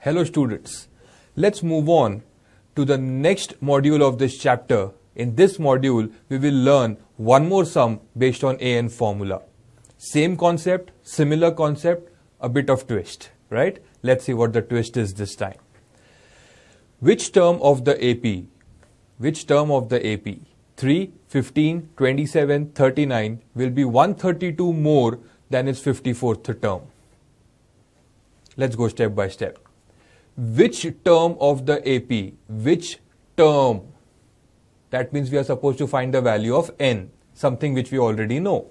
Hello students, let's move on to the next module of this chapter. In this module, we will learn one more sum based on AN formula. Same concept, similar concept, a bit of twist, right? Let's see what the twist is this time. Which term of the AP? Which term of the AP? 3, 15, 27, 39 will be 132 more than its 54th term. Let's go step by step which term of the AP, which term. That means we are supposed to find the value of n, something which we already know.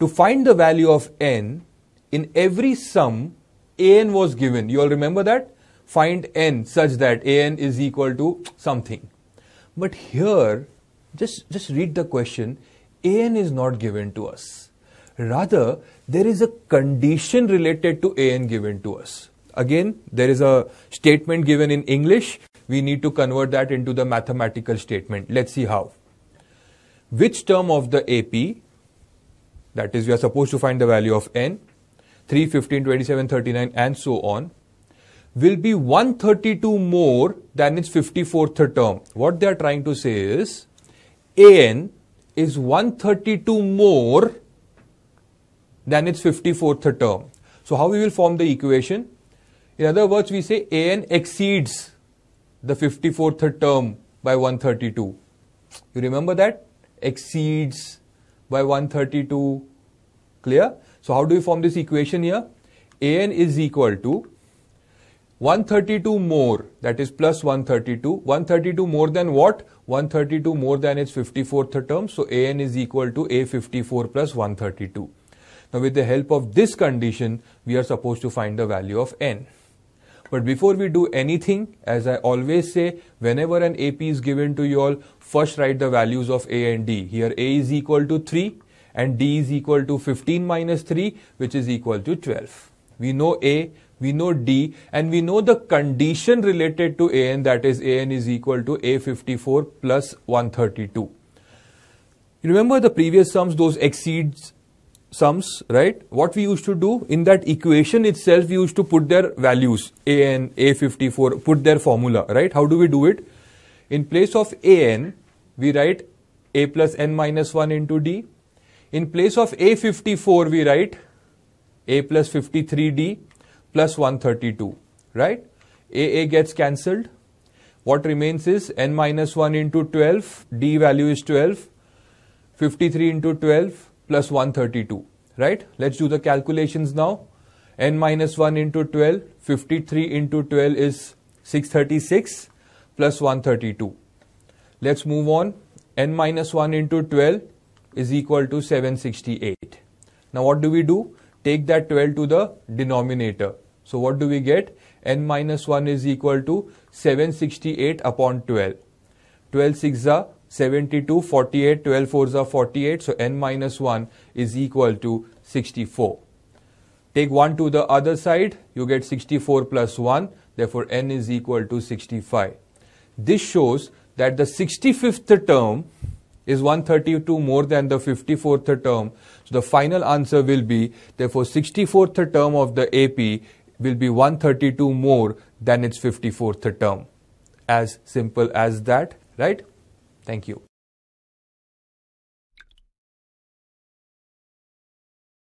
To find the value of n, in every sum, an was given. You all remember that? Find n such that an is equal to something. But here, just, just read the question, an is not given to us. Rather, there is a condition related to an given to us. Again, there is a statement given in English. We need to convert that into the mathematical statement. Let's see how. Which term of the AP, that is, we are supposed to find the value of n, 3, 15, 27, 39, and so on, will be 132 more than its 54th term. What they are trying to say is AN is 132 more than its 54th term. So how we will form the equation? In other words, we say AN exceeds the 54th term by 132. You remember that? Exceeds by 132. Clear? So how do we form this equation here? AN is equal to 132 more, that is plus 132. 132 more than what? 132 more than its 54th term. So AN is equal to A54 plus 132. Now with the help of this condition, we are supposed to find the value of N. But before we do anything, as I always say, whenever an AP is given to you all, first write the values of A and D. Here A is equal to 3 and D is equal to 15 minus 3 which is equal to 12. We know A, we know D and we know the condition related to AN that is AN is equal to A54 plus 132. remember the previous sums, those exceeds sums, right? What we used to do in that equation itself, we used to put their values, AN, A54, put their formula, right? How do we do it? In place of AN, we write A plus N minus 1 into D. In place of A54, we write A plus 53D plus 132, right? AA gets cancelled. What remains is N minus 1 into 12, D value is 12, 53 into 12, plus 132, right? Let's do the calculations now. n minus 1 into 12, 53 into 12 is 636 plus 132. Let's move on. n minus 1 into 12 is equal to 768. Now what do we do? Take that 12 to the denominator. So what do we get? n minus 1 is equal to 768 upon 12. 12 6 are 72, 48, 12 fours are 48, so n minus 1 is equal to 64. Take 1 to the other side, you get 64 plus 1, therefore n is equal to 65. This shows that the 65th term is 132 more than the 54th term. So the final answer will be, therefore 64th term of the AP will be 132 more than its 54th term. As simple as that, right? Thank you.